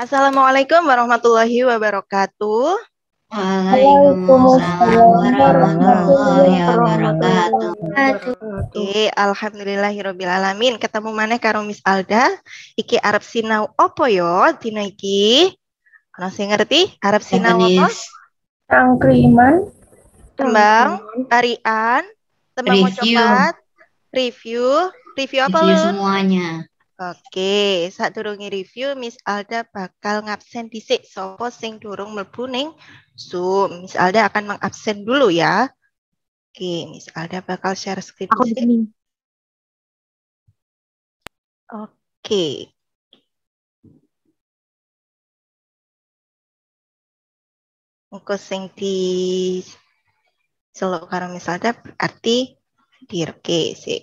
Assalamualaikum warahmatullahi wabarakatuh. Waalaikumsalam warahmatullahi wabarakatuh. Oke, alamin. Ketemu mana karo Miss Alda. Iki Arab sinau opo yo dina iki? Ono sing ngerti Arab sinau opo? Tangkriman, tembang, tarian, tembang review. review, review apa lu? Review semuanya. Oke, saat sadurunge review Miss Alda bakal ngabsen dhisik Sopo sing durung melbuning So, Zoom. Miss Alda akan mengabsen dulu ya. Oke, Miss Alda bakal share script Aku Oke. Engko sing di selok karo Miss Alda berarti di oke sik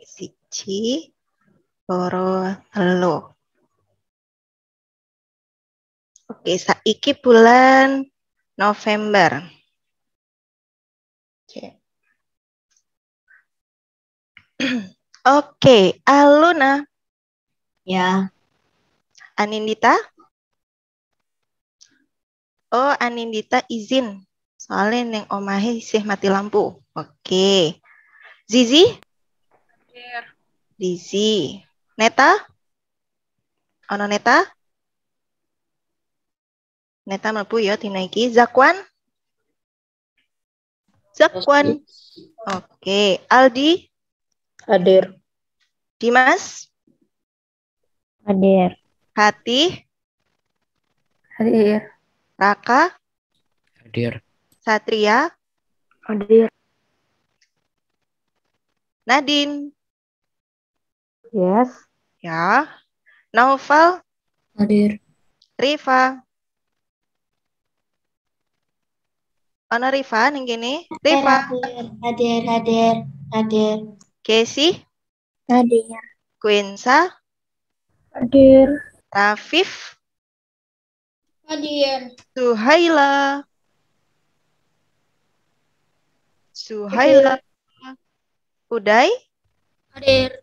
loro telu. Oke, saiki bulan November. Oke. Oke, Aluna. Ya. Anindita? Oh, Anindita izin. Soalnya yang omahe sih mati lampu. Oke. Zizi? Iya. Zizi. Neta? Ono Neta? Neta mampu ya dinaiki. Zakwan? Zakwan. Oke, okay. Aldi? Hadir. Dimas? Hadir. Hati? Hadir. Raka? Hadir. Satria? Hadir. Nadine? Yes. Ya. Naufal. Hadir. Riva, mana Riva? Yang gini? Riva? Hadir, hadir, hadir. Kesi. Hadir. Quinsa. Hadir. Rafif. Hadir. Suhaila. Suhaila. Hadir. Uday. Hadir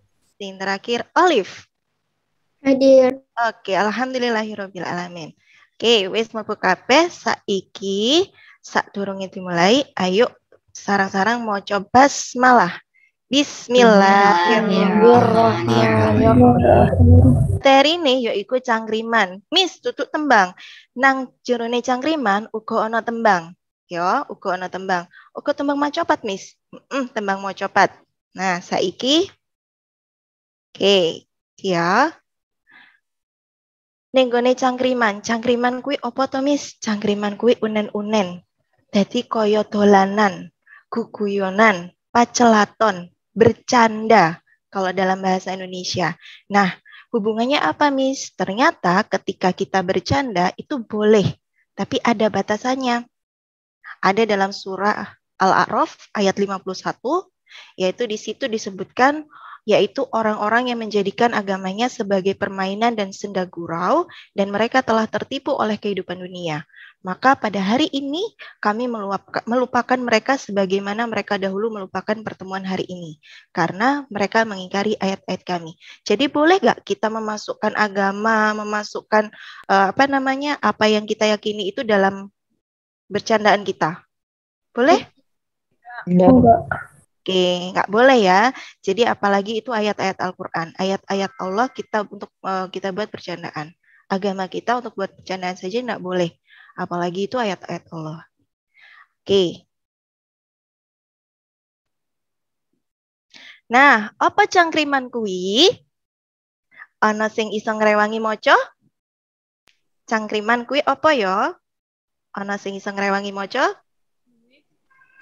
yang Terakhir, Olive. Hadir. Oke, okay, alhamdulillahirabbil alamin. Oke, wes wis mlebu kabeh saiki sak durunge dimulai, ayo sarang-sarang mau coba semalah. Bismillahirrahmanirrahim. Teri ya iku cangkriman. Miss tutup tembang. Nang jerone cangkriman uga ana tembang. Yo, ya, uga ana tembang. Uga tembang mau copat, Miss. Mm -mm, tembang copat. Nah, saiki Oke, ya. Nenggone cangkriman, cangkriman kui opo to, Cangkriman kui unen-unen. Jadi koyo dolanan, guguyonan, pacelaton, bercanda kalau dalam bahasa Indonesia. Nah, hubungannya apa, Mis? Ternyata ketika kita bercanda itu boleh, tapi ada batasannya. Ada dalam surah Al-A'raf ayat 51 yaitu di situ disebutkan yaitu orang-orang yang menjadikan agamanya sebagai permainan dan senda gurau, dan mereka telah tertipu oleh kehidupan dunia. Maka pada hari ini kami melupakan mereka sebagaimana mereka dahulu melupakan pertemuan hari ini. Karena mereka mengingkari ayat-ayat kami. Jadi boleh gak kita memasukkan agama, memasukkan uh, apa namanya, apa yang kita yakini itu dalam bercandaan kita? Boleh? Enggak. Oke, nggak boleh ya. Jadi apalagi itu ayat-ayat Al-Quran, ayat-ayat Allah kita untuk uh, kita buat bercandaan. Agama kita untuk buat bercandaan saja nggak boleh. Apalagi itu ayat-ayat Allah. Oke. Nah, apa cangkriman kui? Ana sing iso ngrewangi moco? Cangkriman kui apa yo? Ya? Ana sing iso ngrewangi moco?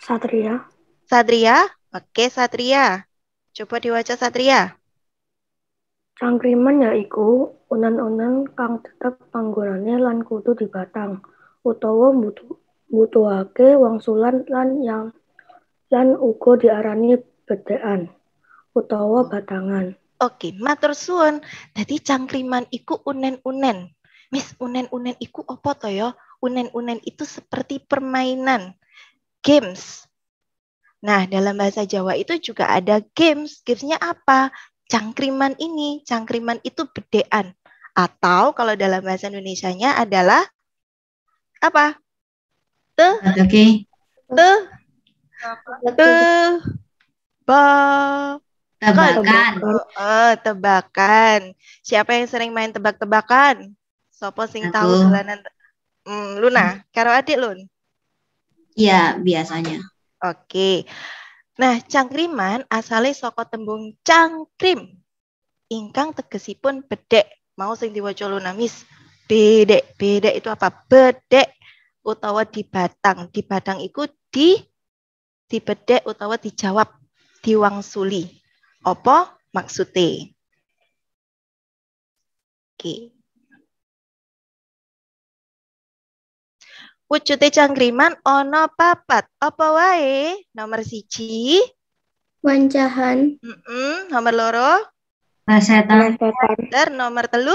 Satria. Satria? Oke, Satria. Coba diwaca Satria. Cangkriman yaiku unan-unan kang tetep panggonane lan kudu batang. utawa butuh butuhake wangsulan lan yang lan uga diarani bedaan utawa batangan. Oke, matur suwun. Dadi cangkriman iku unen-unen. Miss unen-unen iku opo toyo? Ya? Unen-unen itu seperti permainan, games Nah, dalam bahasa Jawa itu juga ada games. Gamesnya apa? Cangkriman ini. Cangkriman itu bedean. Atau kalau dalam bahasa Indonesia-nya adalah apa? Te. Oke. Te. Te. Ba. Tebakan. Oh, tebakan. Siapa yang sering main tebak-tebakan? Sopo sing tahu dolanan? Hmm, Luna, hmm. karo adik Lun. Iya, biasanya. Oke. Nah, cangkriman asale saka tembung cangkrim. Ingkang tegesipun bedek. Mau sing diwaca lunamis. Bedek. Bedek itu apa? Bedek utawa di batang. Di batang iku di di bedek utawa dijawab diwangsuli. Apa maksudnya? Oke. Wujude cangkriman ono papat. Apa wae? Nomor siji. Wancahan. Mm -mm. Nomor loro. Basetan. nomor telu.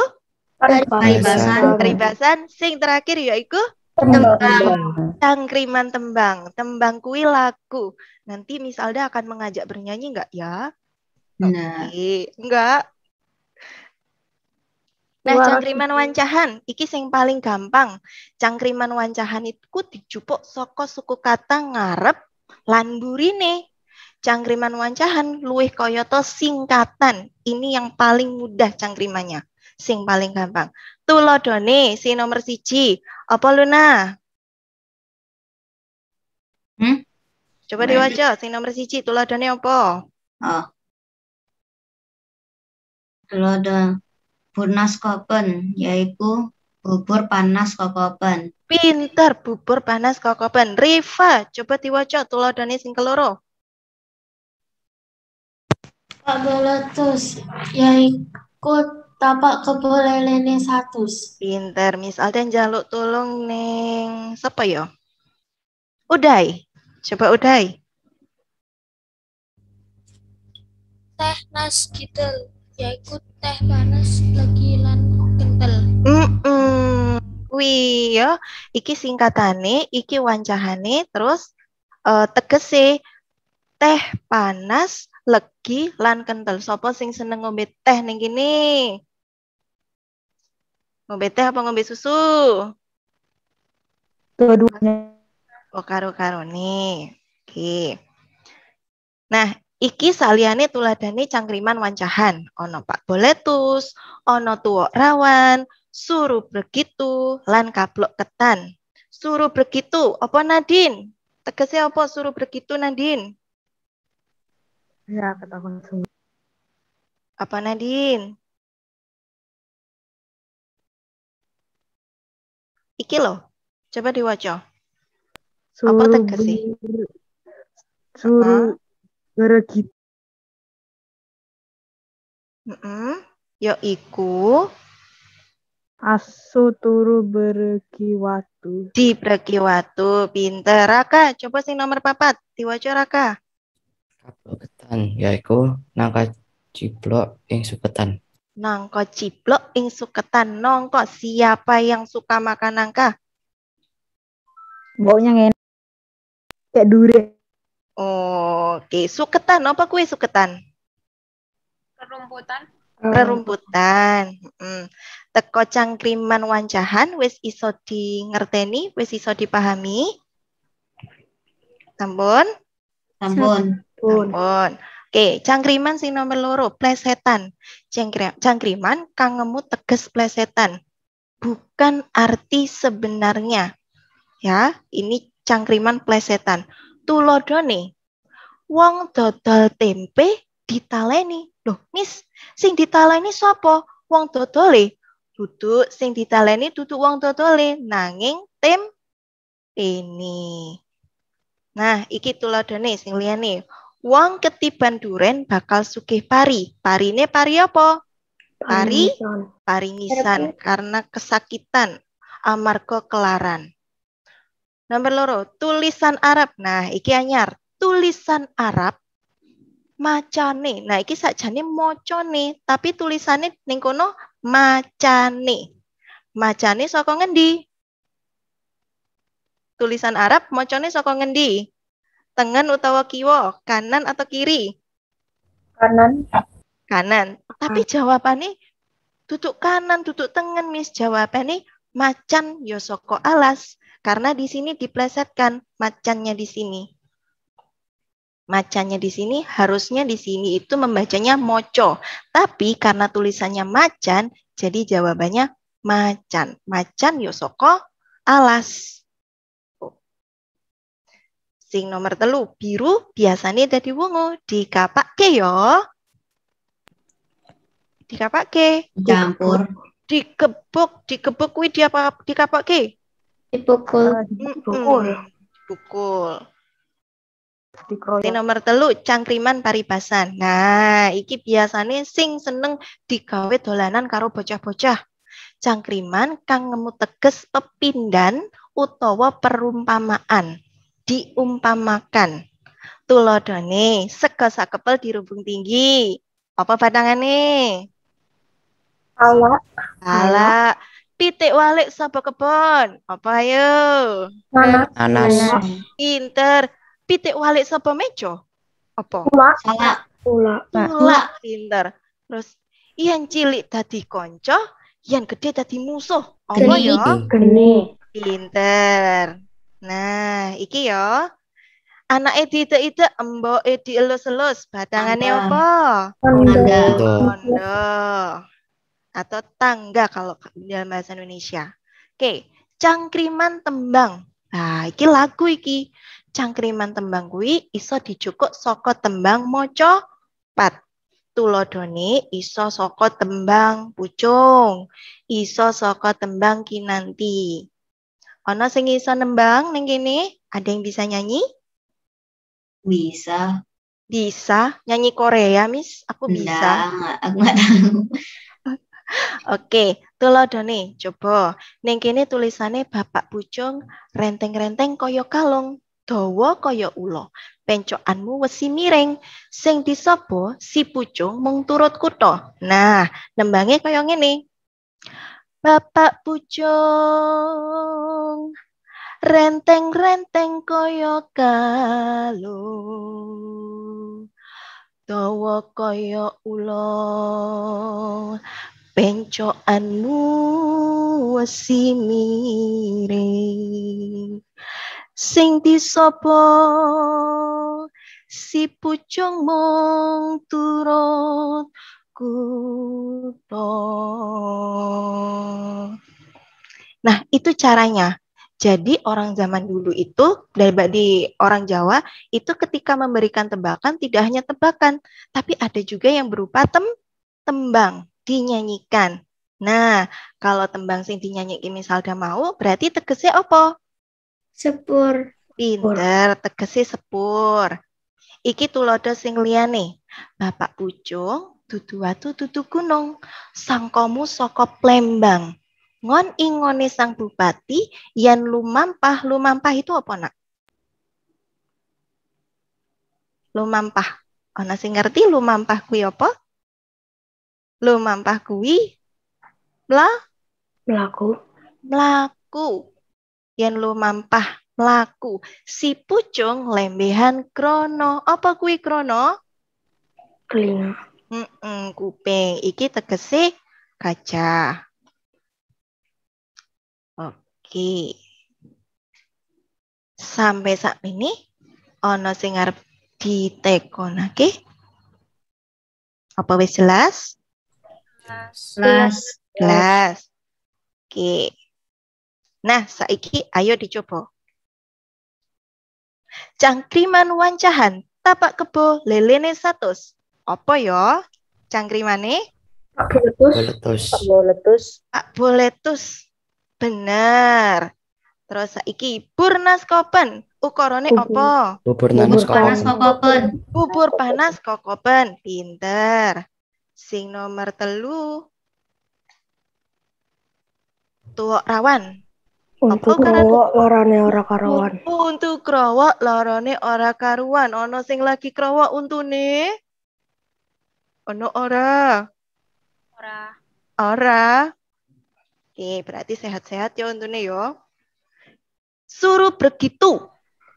Peribasan. Peribasan. Sing terakhir yaiku tembang. Cangkriman tembang. Tembang kui laku. Nanti Miss Alda akan mengajak bernyanyi enggak ya? Nah. Oke. Enggak. Nah, cangkriman wancahan iki sing paling gampang. Cangkriman wancahan itu dijupuk soko suku kata ngarep lan burine. Cangkriman wancahan luwih koyoto singkatan. Ini yang paling mudah cangkrimannya. Sing paling gampang. Tulodone si nomor siji. Apa Luna? Hmm? Coba nah, diwaca si nomor siji tulodone apa? Oh. Tulodone Bunas kopen, yaitu bubur panas kokopen. Pinter bubur panas kokopen. Riva, coba tulau tulodane sing keloro. Pageletus, yaitu tapak kebolelene satu. Pinter, Miss Alden jaluk tolong neng sapa yo? Ya? Udai, coba udai. Teh nas kidel yaitu teh panas lagi lan kental. Mm -mm. Wih, ya. Iki singkatane, iki wancahane, terus uh, tegese teh panas legi lan kental. Sopo sing seneng ngombe teh ning kene? Ngombe teh apa ngombe susu? Dua-duanya. Oh, karo-karo nih. Oke. Nah, Iki saliyane tuladane cangkriman wancahan, ana Pak Boletus, ana tuwok rawan, suruh begitu lan kaplok ketan. suruh begitu apa Nadin? Tegese apa suruh begitu Nadin? Ya, ketahuan semua. Apa Nadin? Iki loh, coba diwajah Apa tegese? Suruh uh -huh. Gara gitu. Mm -mm. iku Asu turu bereki watu. Di bereki watu. Pinter. Raka, coba sing nomor papat. Diwajo Raka. ya iku nangka ciplok ing suketan. Nangka ciplok ing suketan. Nongko siapa yang suka makan nangka? Baunya ngene. Kayak dure. Oke, suketan apa kue suketan? Kerumputan. Kerumputan. Hmm. Teko cangkriman wancahan wis iso di ngerteni, wis iso dipahami. Tambun. Tambun. Tambun. Oke, cangkriman sing nomor loro, plesetan. Cangkriman kang ngemu teges plesetan. Bukan arti sebenarnya. Ya, ini cangkriman plesetan Tulodone, wong dodol tempe ditaleni. Loh, Miss, sing ditaleni sapa? Wong dodole. Duduk sing ditaleni duduk wong dodole, nanging tem ini. Nah, iki tuladane sing liyane. Wong ketiban duren bakal sugih pari. Parine pari apa? Pari paringisan karena kesakitan amarga kelaran. Nomor loro, tulisan Arab. Nah, iki anyar. Tulisan Arab macane. Nah, iki sakjane mocone, tapi tulisannya ning kono macane. Macane saka ngendi? Tulisan Arab mocone saka ngendi? Tengen utawa kiwa, kanan atau kiri? Kanan. Kanan. Tapi hmm. jawabane tutuk kanan, tutuk tengen, Miss. Jawabane macan yo ya, saka alas karena di sini diplesetkan macannya di sini. Macannya di sini harusnya di sini itu membacanya moco. Tapi karena tulisannya macan, jadi jawabannya macan. Macan yosoko alas. Sing nomor telu, biru biasanya dari wungu. ke yo. Dikapake. Campur. Ya dikebuk, dikebuk di kapak dikapake? Dipukul. Ah, dipukul. Dipukul. di nomor telu cangkriman paribasan. Nah, iki biasanya sing seneng digawe dolanan karo bocah-bocah. Cangkriman kang ngemu teges pepindan utawa perumpamaan, diumpamakan. Tulodone sega sakepel dirubung tinggi. Apa padangane? Alak. Ala pitik walik sapa kebon? Apa ayo? Anas. Pinter. Pitik walik sapa mejo? Apa? Ula. ulak Ula. Ula. Pinter. Terus yang cilik tadi konco, yang gede tadi musuh. Apa ya? Geni. Pinter. Nah, iki yo Anak itu itu itu embo itu elus batangannya apa? Kondo atau tangga kalau dalam bahasa Indonesia. Oke, cangkriman tembang. Nah, iki lagu iki. Cangkriman tembang kuwi iso dicukuk saka tembang moco pat. Tulodone iso saka tembang pucung, iso saka tembang kinanti. Ono sing iso nembang ning kene? Ada yang bisa nyanyi? Bisa. Bisa nyanyi Korea, Miss? Aku bisa. Nggak, aku enggak tahu. Oke, tuladone coba. Ning kene tulisane Bapak Pucung renteng-renteng kaya kalung, dawa kaya ula. Pencokanmu wesi miring, sing disapa si Pucung mung turut Nah, nembange kaya ngene. Bapak Pucung renteng-renteng kaya kalung dawa kaya ula pencoanmu miring, sing disopo si pucung mong turut kuto nah itu caranya jadi orang zaman dulu itu di orang Jawa itu ketika memberikan tebakan tidak hanya tebakan tapi ada juga yang berupa tem tembang dinyanyikan. Nah, kalau tembang sing misal misalnya mau, berarti tekesi opo? Sepur. Pinter, tekesi sepur. Iki tulodo sing liane. Bapak Pucung, tutu watu tutu gunung. Sangkomu sokop Plembang. Ngon ingone sang bupati yan lumampah. Lumampah itu apa, Nak? Lumampah. Ana sing ngerti lumampah kuwi apa? lumampah kui mla melaku melaku yen lumampah melaku si pucung lembehan krono apa kui krono keling mm -mm, kuping iki tegese kaca oke sampai saat ini ono sing arep ditekonake apa wis jelas Las. Las. Oke. Nah, saiki ayo dicoba. Cangkriman wancahan tapak kebo lelene satus. Apa ya? Cangkrimane? Pak boletus. Pak boletus. Pak boletus. Bener. Terus saiki burnas kopen. Ukorone apa? Bubur panas kokopen. Bubur panas kokopen. Pinter. Sing nomor telu tuwok rawan. Untuk krowok lorone ora karuan. Untuk krowok lorone ora karuan. Ono sing lagi untuk untune. Ono ora. Ora. Ora. Oke, berarti sehat-sehat ya untuk untune yo. Suruh begitu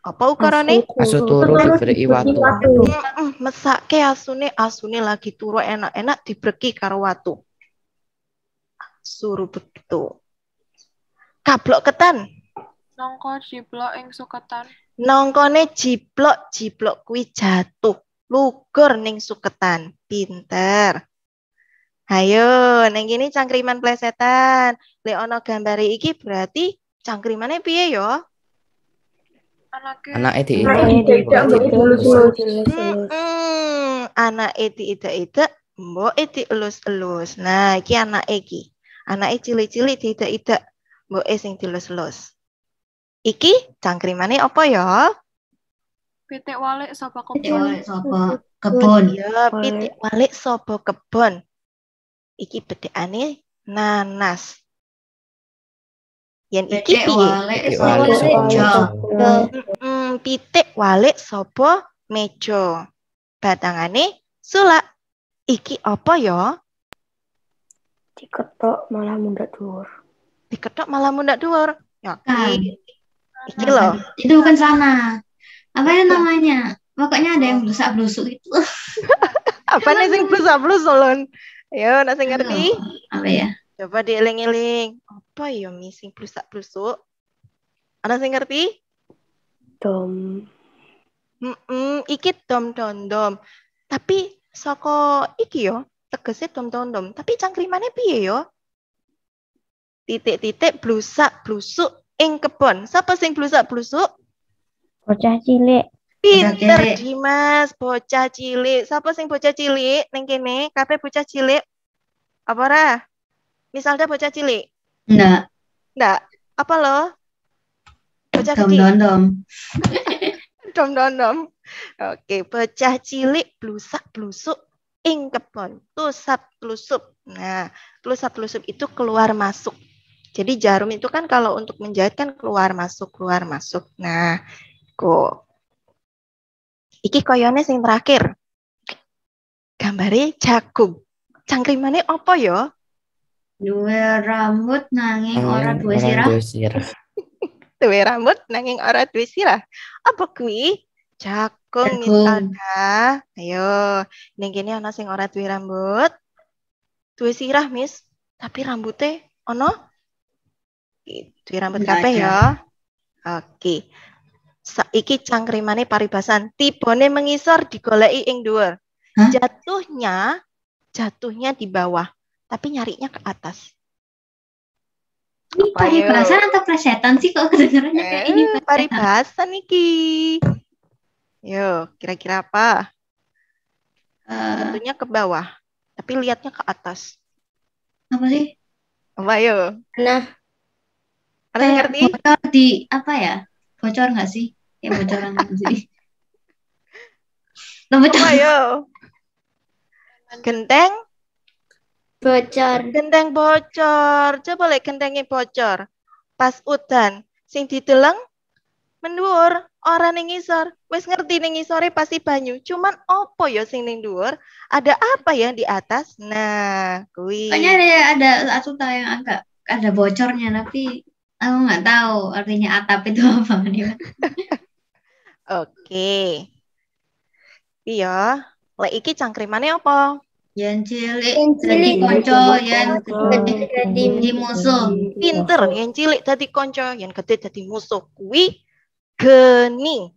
apa ukarane asu turu diberi watu ke asune asune lagi turu enak-enak dibreki karo watu suruh betul kablok ketan nongko ciplok ing suketan nongkone ciplok ciplok kuwi jatuh lugur ning suketan pinter Ayo, neng gini cangkriman plesetan. Le ono gambari iki berarti cangkrimannya piye yo? anak itu itu anak itu itu itu bo itu elus elus nah iki anak iki anak cili cili itu itu mbok e sing elus elus iki cangkrimane apa ya pitik walik sapa kebon pitik walik sapa kebon ya pitik walik sapa kebon iki bedekane nanas Yen iki piye? pitik walik sopo mejo Batangane sulak. Iki apa yo ya? Diketok malah mundak dhuwur. Diketok malah mundak dhuwur. Ya. Nah, iki lho. Itu bukan sana. Apa ya namanya? Pokoknya ada yang blusak-blusuk itu. apa nih sing blusak-blusuk lon? Ayo, ya, nak ngerti? Apa ya? Coba dieling-eling. Apa ya missing plusak-plusuk? Ada yang ngerti? Dom. Mm -mm, iki dom dom dom. Tapi soko iki yo tegese dom dom dom. Tapi cangkrimane piye yo? Titik-titik blusak blusuk ing kebon. Sapa sing blusak blusuk? Bocah cilik. Pinter Dimas, bocah cilik. Sapa sing bocah cilik ning kene? Kabeh bocah cilik. Apa ora? Misalnya bocah cilik? Enggak. Enggak. Apa lo? Bocah dom, kecil. Dom dom dom. dom dom Oke, bocah cilik blusak blusuk ing kebon. Tusap tlusup. Nah, tlusap tlusup itu keluar masuk. Jadi jarum itu kan kalau untuk menjahit kan keluar masuk keluar masuk. Nah, kok iki koyone sing terakhir. Gambare jagung. Cangkrimane apa ya? Dua hmm, rambut nanging ora dua sirah. Dua rambut nanging ora dua sirah. Apa kuwi? Jakung mitana. Ayo, ning kene ana sing ora duwe rambut. Duwe sirah, Miss, tapi rambutnya ono duwe rambut kabeh ya. Oke. Saiki cangkrimane paribasan tibone mengisor digoleki ing dhuwur. Jatuhnya jatuhnya di bawah tapi nyarinya ke atas. Ini ya? paribasan atau persetan sih kok kedengarannya kayak ini eh, paribasan Niki. Yo, kira-kira apa? Uh, Tentunya ke bawah, tapi liatnya ke atas. Apa sih? Apa yo? Nah, ada yang ngerti? Bocor di apa ya? Bocor nggak sih? Ya bocoran gitu sih. Apa yo? Genteng? Bocor. Genteng bocor. Coba lek gentengnya bocor. Pas udan, sing dideleng menduur, orang yang ngisor. Wis ngerti ning ngisore pasti banyu. Cuman opo yo ya sing ning dhuwur? Ada apa ya di atas? Nah, kuwi. Kayaknya ada ada asuta yang agak ada bocornya tapi aku nggak tahu artinya atap itu apa nih. Oke. Okay. Iya, lek iki cangkrimane apa? Yang cilik tadi konco, yang jadi jadi musuh. Pinter, yang cilik tadi konco, yang gede jadi musuh kui geni.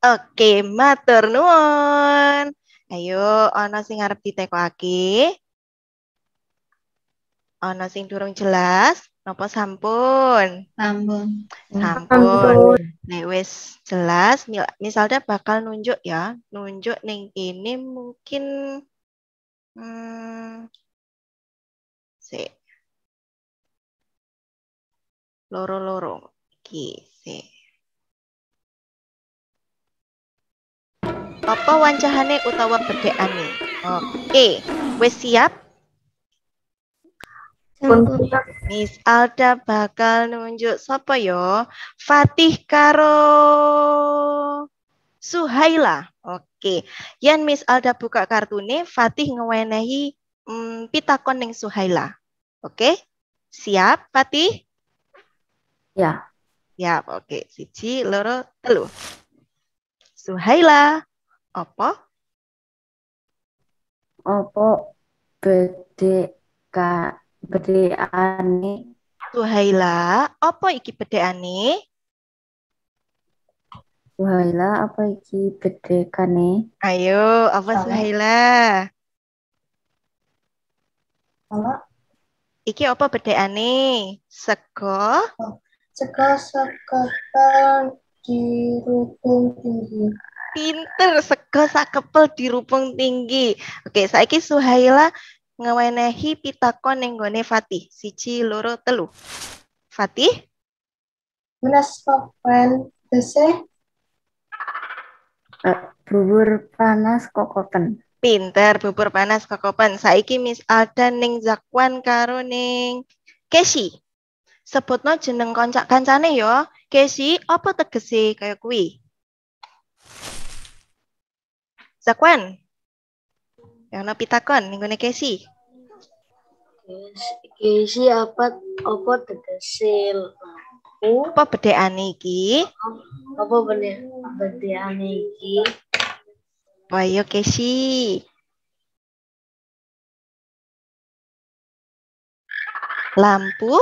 Oke, matur nuwun. Ayo ana sing arep aki, Ana sing durung jelas? Nopo sampun? Sampun. Sampun. Nek wis jelas misalnya bakal nunjuk ya, nunjuk ning ini mungkin hmm, si loro-loro iki si. Apa wancahane utawa bedekane? Oke, okay. wis siap? Untuk Miss Alda bakal nunjuk siapa yo? Fatih karo Suhaila. Oke. Yang Miss Alda buka kartunya, Fatih ngewenehi hmm, pitakon ning Suhaila. Oke? Siap, Fatih? Ya. Siap, oke. Siji, loro, telu. Suhaila, opo? Opo gede ani Suhaila, apa iki ani Suhaila, apa iki Ani? Ayo, apa Sama. Suhaila? Apa? Iki apa bedheane? Sego. Sego di dirubung tinggi. Pinter, sego sakepel dirubung tinggi. Oke, saiki Suhaila ngewenehi pitakon nenggone Fatih siji loro telu. Fatih? Belas kopen dese uh, bubur panas kokopen. Pinter bubur panas kokopen. Saiki Miss Alda ning Zakwan karo ning Kesi. Sebutno jeneng koncak kancane yo. Ya. Kesi apa tegese kaya kuwi? Zakwan. Yang no pitakon ninggone kesi. Kesi apa apa tegese aku apa bedheane iki? Apa bedheane iki? Ayo iya, kesi. lampu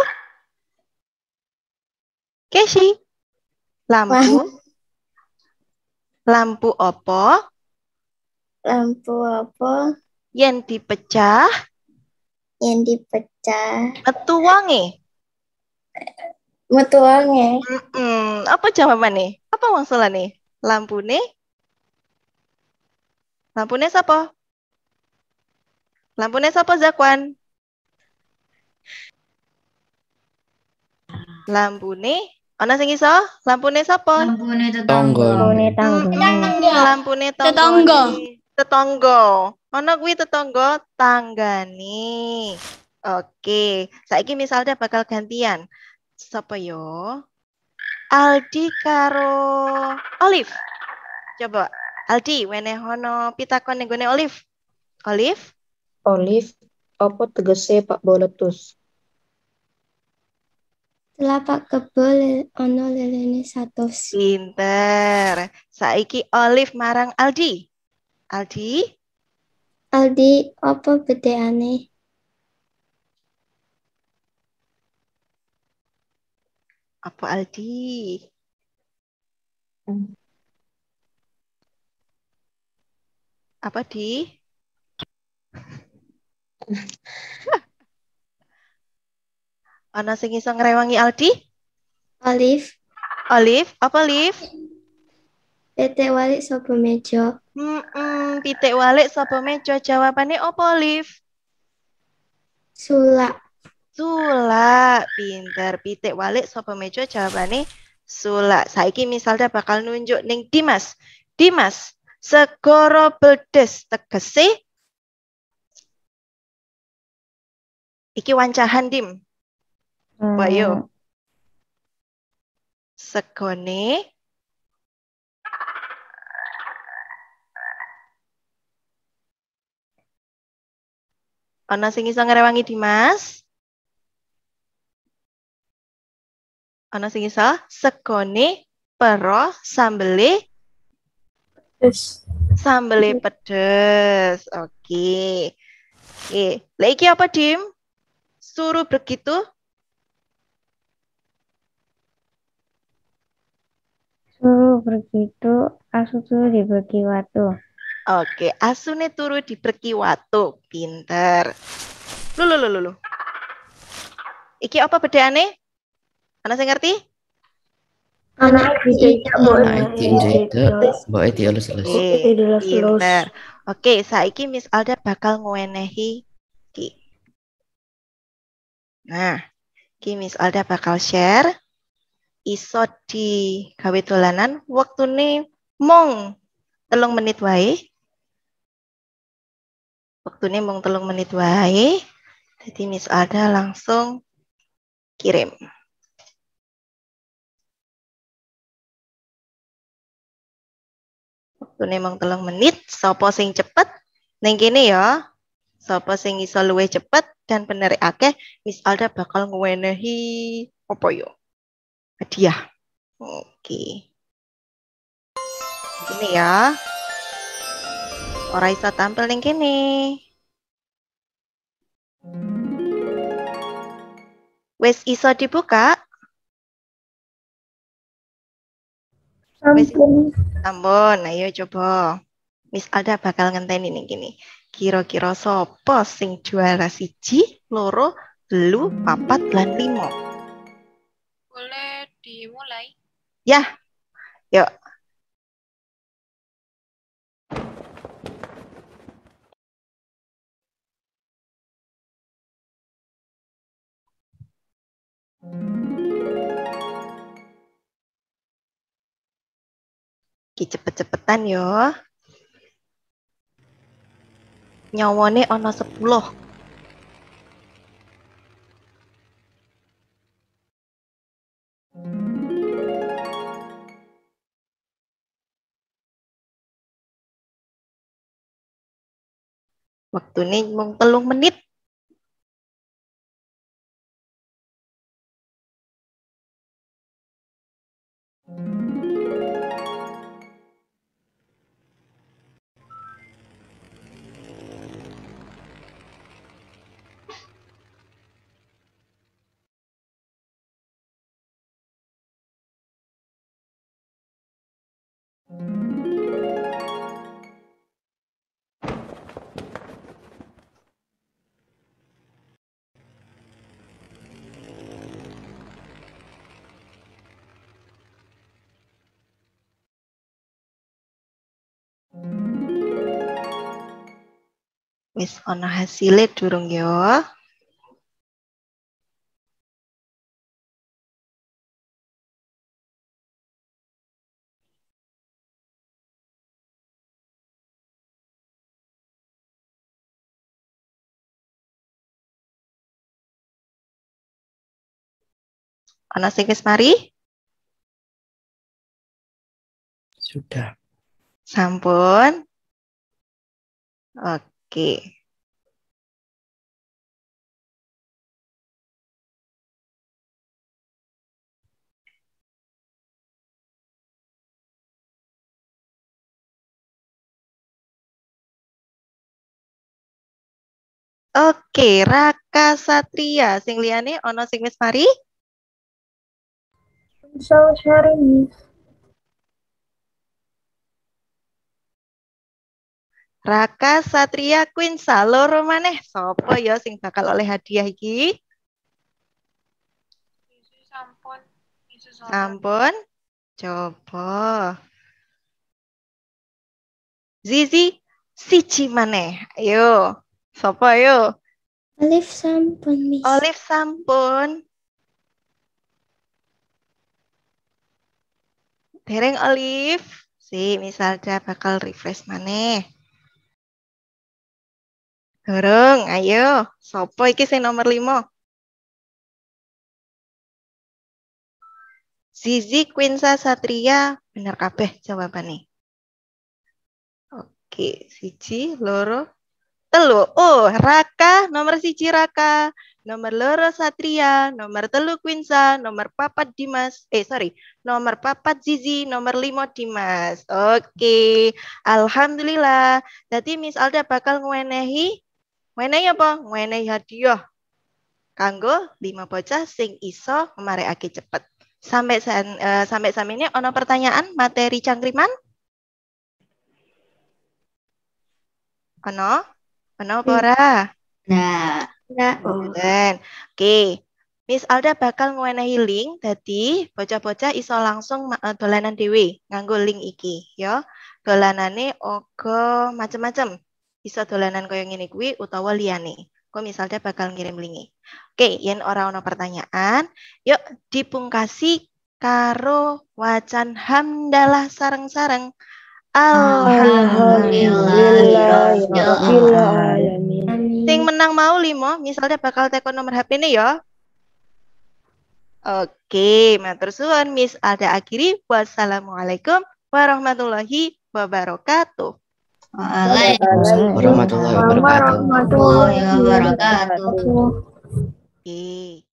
Kesi lampu lampu opo Lampu apa? Yang dipecah. Yang dipecah. Metu wangi. Metu wangi. Mm -mm. Apa nih Apa nih lampu nih siapa? lampu nih siapa Zakwan? lampu nih ana sing iso? Lampune sapa? Lampune tetangga. Lampune tetangga. Lampune tetangga tetangga. Ana kuwi tetangga tanggani Oke, saiki misalnya bakal gantian. Sapa yo? Aldi karo Olive. Coba Aldi wenehono pitakon ning Olive. Olive? Olive opo tegese Pak Boletus? Telapak kebo ono lelene satu. Pinter. Saiki Olive marang Aldi. Aldi? Aldi, apa aneh? Apa Aldi? Hmm. Apa di? Ana sing iso ngrewangi Aldi? Olive. Olive, apa Olive? PT Wali Sobo Mejo. Hmm, -mm, pitik walik sapa meja jawabane opo Liv? Sulak. Sulak, pinter. Pitik walik sapa meja jawabane sulak. Saiki misalnya bakal nunjuk ning Dimas. Dimas, segoro beldes tegese Iki wancahan dim. Hmm. Wayo. Segone Ana sing iso ngrewangi Dimas? Ana sing iso segone pero sambele pedes. Sambele pedes. Oke. Okay. Oke, okay. lagi apa Dim? Suruh begitu. Suruh begitu, asutu dibagi waktu. Oke, asune turu di watu. Pinter. Lu lu lu lu. Iki apa bedane? Ana sing ngerti? Anak dijejak, mbok dijejak, mbok dielus-elus. Pinter. Oke, saiki Miss Alda bakal ngwenehi ki. Nah, ki Miss Alda bakal share iso di gawe dolanan ini mong telung menit wae Waktu ini emang telung menit wae. Jadi Miss Alda langsung kirim. Waktu ini emang telung menit, sopo sing cepet neng kini ya. sopo sing iso luwe cepet dan bener akeh, Miss Alda bakal ngewenehi apa yo? Hadiah. Oke. Okay. Ini ya. Ora iso tampil ning kene. Wis iso dibuka? Sampun. Sampun, ayo coba. Miss Alda bakal ngenteni ning kene. Kira-kira sapa sing juara siji, loro, telu, papat, lan limo? Boleh dimulai? Ya. Yuk. Ki cepet-cepetan yo. Nyawane ana 10. ini mung telung menit. Wis ana hasilnya durung ya? Ana sing wis mari? Sudah. Sampun. Oke. Oke. Oke, Raka Satria, sing liyane ana sing wis mari? Saus hari Raka Satria Queen, salo romaneh, Sopo ya sing bakal oleh hadiah iki? Sampun. Sampun. Coba. Zizi Sici maneh. Ayo. Sopo yo? Olive sampun, Miss. Olive sampun. Dereng Olive. Si, misalnya bakal refresh maneh. Durung, ayo. Sopo iki sing nomor lima? Zizi Quinsa Satria, bener kabeh jawabannya. Oke, siji, loro, telu. Oh, Raka, nomor siji Raka. Nomor loro Satria, nomor telu Quinsa, nomor papat Dimas. Eh, sorry, nomor papat Zizi, nomor lima Dimas. Oke, Alhamdulillah. Jadi Miss Alda bakal ngewenehi Menehi apa? Menehi hadiah kanggo lima bocah sing iso ngemarekake cepet. Sampai sen, uh, eh, sampai sampai ini ono pertanyaan materi cangkriman? Ono? Ono pora? Nah. Nah, Oke. Miss Alda bakal ngewenehi link jadi bocah-bocah iso langsung eh, dolanan Dewi nganggo link iki ya. Dolanane oke macem-macem bisa dolanan yang ngene kuwi utawa liyane. Kok misalnya bakal ngirim lingi. Oke, yen ora ana pertanyaan, yuk dipungkasi karo wacan hamdalah sarang-sarang. Alhamdulillah. Sing menang mau limo, misalnya bakal teko nomor HP ini yo. Oke, matur suwun Miss Alda akhiri. Wassalamualaikum warahmatullahi wabarakatuh. Waalaikumsalam warahmatullahi wabarakatuh. Warahmatullahi wabarakatuh. Oke.